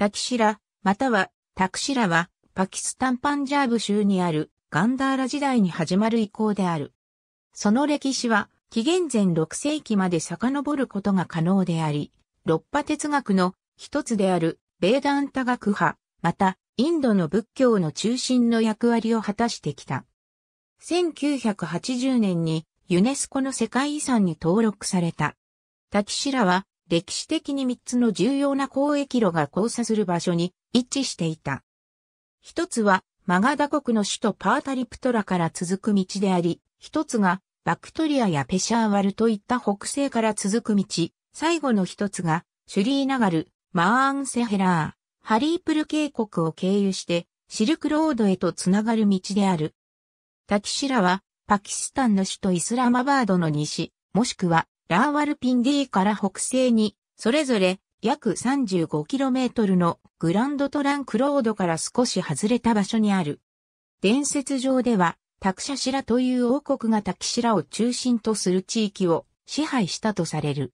タキシラ、またはタクシラは、パキスタンパンジャーブ州にあるガンダーラ時代に始まる遺構である。その歴史は、紀元前6世紀まで遡ることが可能であり、六波哲学の一つであるベーダンタ学派、またインドの仏教の中心の役割を果たしてきた。1980年にユネスコの世界遺産に登録された。タキシラは歴史的に3つの重要な交易路が交差する場所に一致していた。一つはマガダ国の首都パータリプトラから続く道であり、一つがバクトリアやペシャーワルといった北西から続く道、最後の一つがシュリーナガル、マーンセヘラー、ハリープル渓谷を経由してシルクロードへとつながる道である。タキシラはパキスタンの首都イスラマバードの西、もしくはラーワルピンディから北西に、それぞれ約 35km のグランドトランクロードから少し外れた場所にある。伝説上では、タクシャシラという王国がタキシラを中心とする地域を支配したとされる。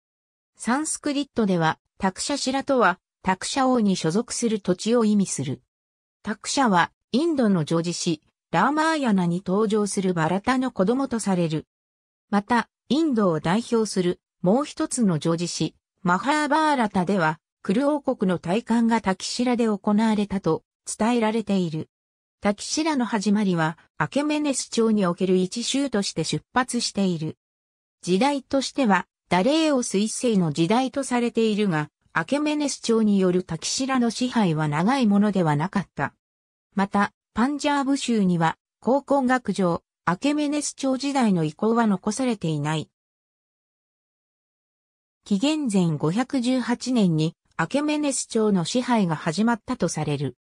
サンスクリットでは、タクシャシラとは、タクシャ王に所属する土地を意味する。タクシャは、インドの女ジ詩、ラーマーヤナに登場するバラタの子供とされる。また、インドを代表するもう一つの女児誌、マハーバーラタでは、クル王国の大観がタキシラで行われたと伝えられている。タキシラの始まりは、アケメネス朝における一州として出発している。時代としては、ダレーオス一世の時代とされているが、アケメネス朝によるタキシラの支配は長いものではなかった。また、パンジャーブ州には、高校学上、アケメネス朝時代の遺構は残されていない。紀元前518年にアケメネス朝の支配が始まったとされる。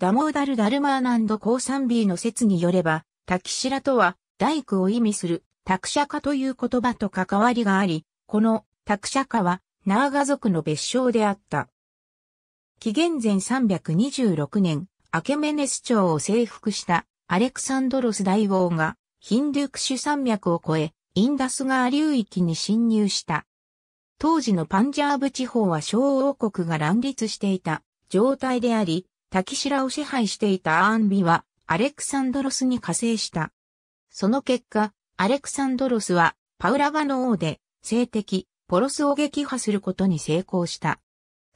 ダモーダル・ダルマーナンド・コーサンビーの説によれば、タキシラとは大工を意味するタクシャカという言葉と関わりがあり、このタクシャカはナーガ族の別称であった。紀元前326年、アケメネス朝を征服したアレクサンドロス大王がヒンドゥクシュ山脈を越え、インダス川流域に侵入した。当時のパンジャーブ地方は小王国が乱立していた状態であり、滝ラを支配していたアーンビはアレクサンドロスに加勢した。その結果、アレクサンドロスはパウラガの王で性的ポロスを撃破することに成功した。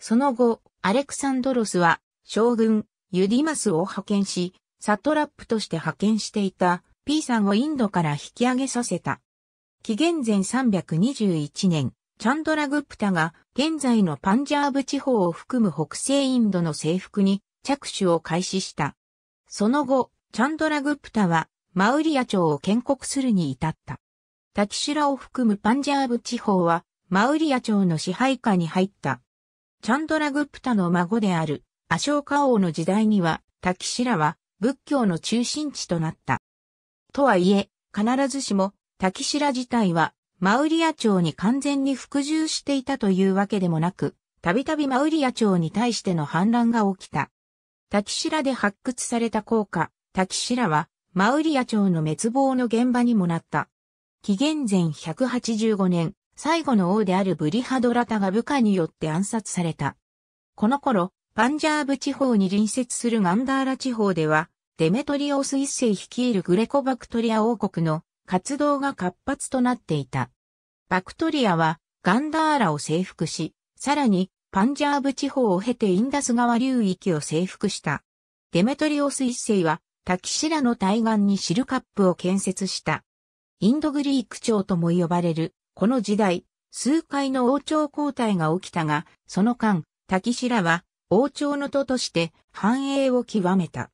その後、アレクサンドロスは将軍ユディマスを派遣し、サトラップとして派遣していた P さんをインドから引き上げさせた。紀元前321年、チャンドラグプタが現在のパンジャーブ地方を含む北西インドの征服に着手を開始した。その後、チャンドラグプタはマウリア朝を建国するに至った。タキシュラを含むパンジャーブ地方はマウリア朝の支配下に入った。チャンドラグプタの孫であるアショーカ王の時代にはタキシュラは仏教の中心地となった。とはいえ、必ずしも、滝白自体は、マウリア朝に完全に服従していたというわけでもなく、たびたびマウリア朝に対しての反乱が起きた。滝白で発掘された効果、滝白は、マウリア朝の滅亡の現場にもなった。紀元前185年、最後の王であるブリハドラタが部下によって暗殺された。この頃、パンジャーブ地方に隣接するガンダーラ地方では、デメトリオス一世率いるグレコバクトリア王国の活動が活発となっていた。バクトリアはガンダーラを征服し、さらにパンジャーブ地方を経てインダス川流域を征服した。デメトリオス一世はタキシラの対岸にシルカップを建設した。インドグリーク朝とも呼ばれる、この時代、数回の王朝交代が起きたが、その間、タキシラは王朝の都として繁栄を極めた。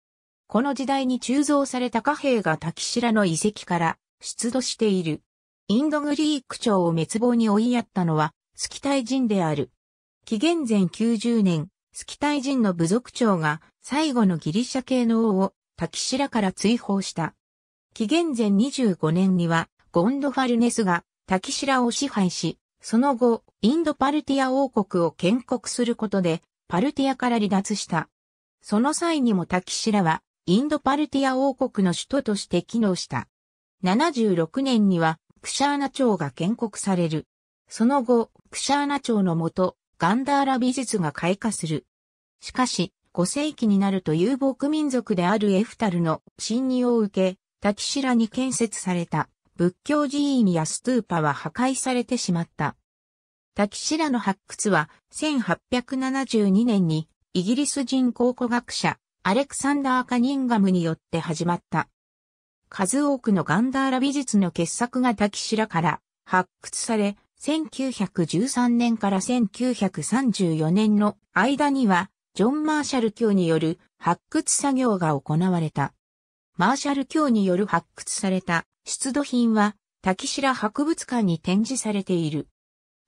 この時代に鋳造された貨幣が滝白の遺跡から出土している。インドグリーク朝を滅亡に追いやったのは、スキタイ人である。紀元前90年、スキタイ人の部族長が最後のギリシャ系の王を滝白から追放した。紀元前25年にはゴンドファルネスが滝白を支配し、その後、インドパルティア王国を建国することで、パルティアから離脱した。その際にも滝白はインドパルティア王国の首都として機能した。76年には、クシャーナ朝が建国される。その後、クシャーナ朝のもと、ガンダーラ美術が開花する。しかし、5世紀になると遊牧民族であるエフタルの侵入を受け、タキシラに建設された仏教寺院やストゥーパは破壊されてしまった。タキシラの発掘は1872年にイギリス人考古学者アレクサンダー・カニンガムによって始まった。数多くのガンダーラ美術の傑作が滝白から発掘され、1913年から1934年の間には、ジョン・マーシャル卿による発掘作業が行われた。マーシャル卿による発掘された出土品は、滝白博物館に展示されている。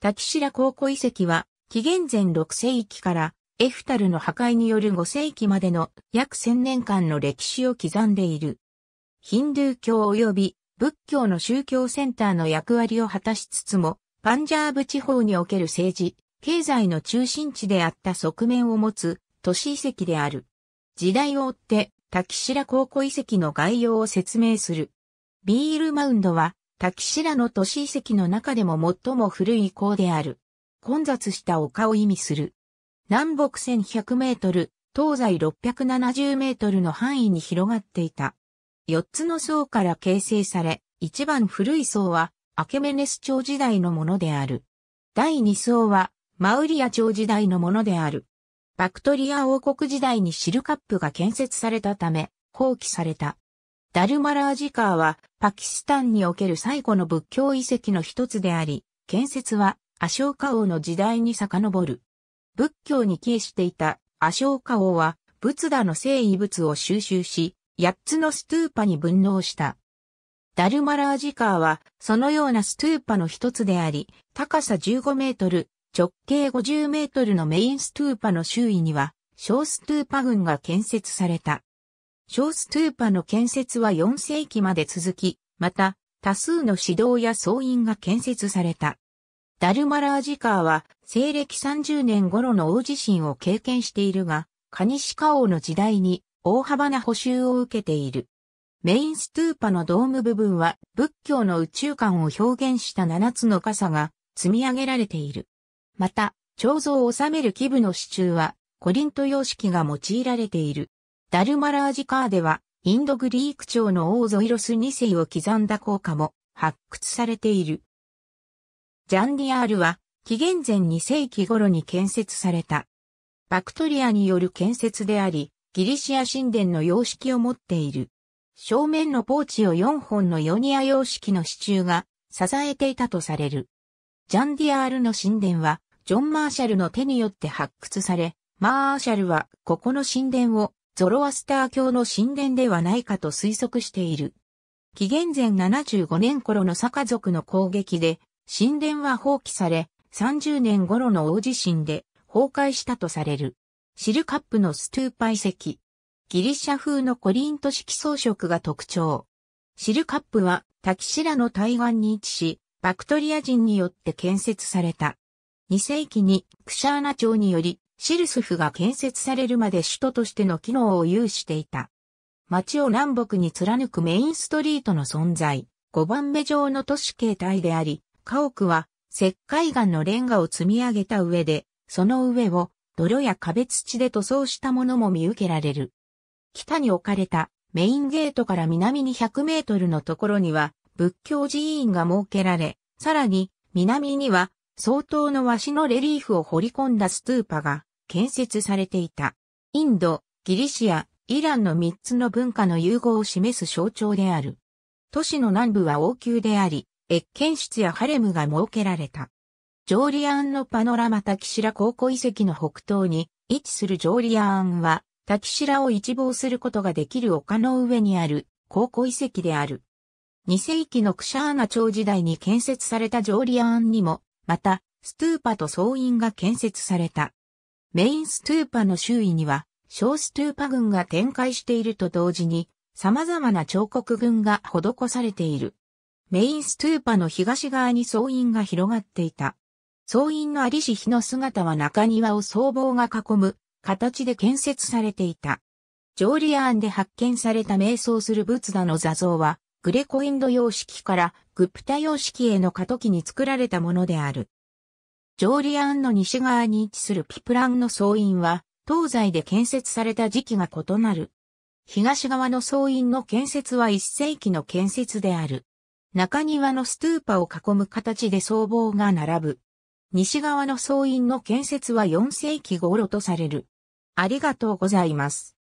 滝白考古遺跡は、紀元前6世紀からエフタルの破壊による5世紀までの約1000年間の歴史を刻んでいる。ヒンドゥー教及び仏教の宗教センターの役割を果たしつつも、パンジャーブ地方における政治、経済の中心地であった側面を持つ都市遺跡である。時代を追って滝白高校遺跡の概要を説明する。ビールマウンドは滝白の都市遺跡の中でも最も古い遺構である。混雑した丘を意味する。南北1100メートル、東西670メートルの範囲に広がっていた。4つの層から形成され、一番古い層はアケメネス朝時代のものである。第2層はマウリア朝時代のものである。バクトリア王国時代にシルカップが建設されたため、放棄された。ダルマラージカーはパキスタンにおける最古の仏教遺跡の一つであり、建設はアショーカ王の時代に遡る。仏教に帰依していたアショーカ王は、仏陀の聖遺物を収集し、八つのストゥーパに分納した。ダルマラージカーは、そのようなストゥーパの一つであり、高さ15メートル、直径50メートルのメインストゥーパの周囲には、小ストゥーパ群が建設された。小ストゥーパの建設は4世紀まで続き、また、多数の指導や僧院が建設された。ダルマラージカーは、西暦30年頃の大地震を経験しているが、カニシカ王の時代に大幅な補修を受けている。メインストゥーパのドーム部分は仏教の宇宙観を表現した7つの傘が積み上げられている。また、彫像を収める基部の支柱はコリント様式が用いられている。ダルマラージカーではインドグリーク朝の王ゾイロス2世を刻んだ効果も発掘されている。ジャンディアールは紀元前2世紀頃に建設された。バクトリアによる建設であり、ギリシア神殿の様式を持っている。正面のポーチを4本のヨニア様式の支柱が支えていたとされる。ジャンディアールの神殿は、ジョン・マーシャルの手によって発掘され、マーシャルはここの神殿をゾロアスター教の神殿ではないかと推測している。紀元前75年頃のサカ族の攻撃で、神殿は放棄され、30年頃の大地震で崩壊したとされる。シルカップのストゥーパ遺跡。ギリシャ風のコリント式装飾が特徴。シルカップはタキシラの対岸に位置し、バクトリア人によって建設された。2世紀にクシャーナ朝によりシルスフが建設されるまで首都としての機能を有していた。街を南北に貫くメインストリートの存在、5番目上の都市形態であり、家屋は石灰岩のレンガを積み上げた上で、その上を泥や壁土で塗装したものも見受けられる。北に置かれたメインゲートから南に100メートルのところには仏教寺院が設けられ、さらに南には相当の和紙のレリーフを彫り込んだストゥーパが建設されていた。インド、ギリシア、イランの3つの文化の融合を示す象徴である。都市の南部は王宮であり、越見室やハレムが設けられた。ジョーリアーンのパノラマタキシラ高校遺跡の北東に位置するジョーリアーンは、タキシラを一望することができる丘の上にある高校遺跡である。2世紀のクシャーナ朝時代に建設されたジョーリアーンにも、また、ストゥーパと総院が建設された。メインストゥーパの周囲には、小ストゥーパ群が展開していると同時に、様々な彫刻群が施されている。メインストゥーパの東側に総院が広がっていた。総院のありし日の姿は中庭を僧帽が囲む形で建設されていた。ジョーリアーンで発見された瞑想する仏陀の座像は、グレコインド様式からグプタ様式への過渡期に作られたものである。ジョーリアーンの西側に位置するピプランの総院は、東西で建設された時期が異なる。東側の総院の建設は1世紀の建設である。中庭のストゥーパを囲む形で僧帽が並ぶ。西側の僧院の建設は4世紀頃とされる。ありがとうございます。